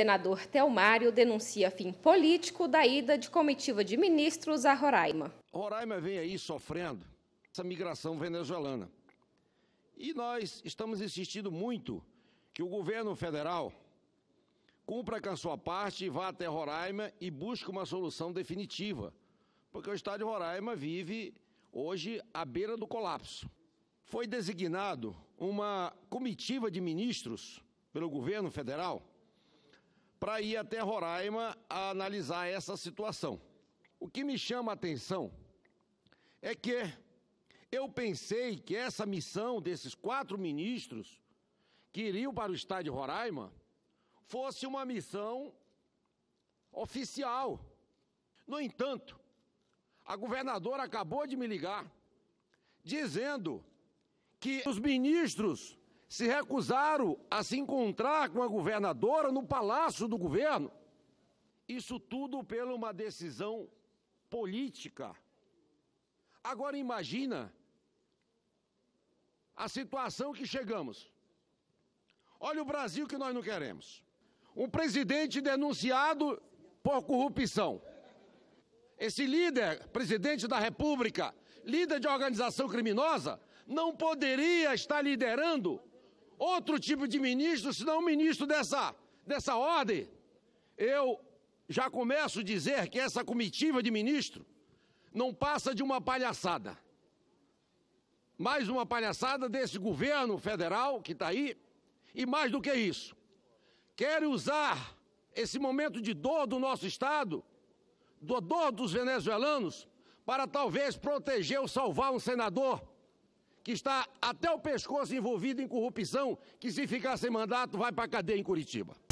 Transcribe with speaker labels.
Speaker 1: Senador Telmário denuncia fim político da ida de comitiva de ministros a Roraima. Roraima vem aí sofrendo essa migração venezuelana. E nós estamos insistindo muito que o governo federal cumpra com a sua parte, vá até Roraima e busque uma solução definitiva, porque o estado de Roraima vive hoje à beira do colapso. Foi designado uma comitiva de ministros pelo governo federal para ir até Roraima analisar essa situação. O que me chama a atenção é que eu pensei que essa missão desses quatro ministros que iriam para o estado de Roraima fosse uma missão oficial. No entanto, a governadora acabou de me ligar dizendo que os ministros se recusaram a se encontrar com a governadora no palácio do governo. Isso tudo pela uma decisão política. Agora imagina a situação que chegamos. Olha o Brasil que nós não queremos. Um presidente denunciado por corrupção. Esse líder, presidente da República, líder de organização criminosa, não poderia estar liderando outro tipo de ministro, senão um ministro dessa, dessa ordem. Eu já começo a dizer que essa comitiva de ministro não passa de uma palhaçada. Mais uma palhaçada desse governo federal que está aí, e mais do que isso, quer usar esse momento de dor do nosso Estado, do dor dos venezuelanos, para talvez proteger ou salvar um senador que está até o pescoço envolvido em corrupção, que se ficar sem mandato vai para a cadeia em Curitiba.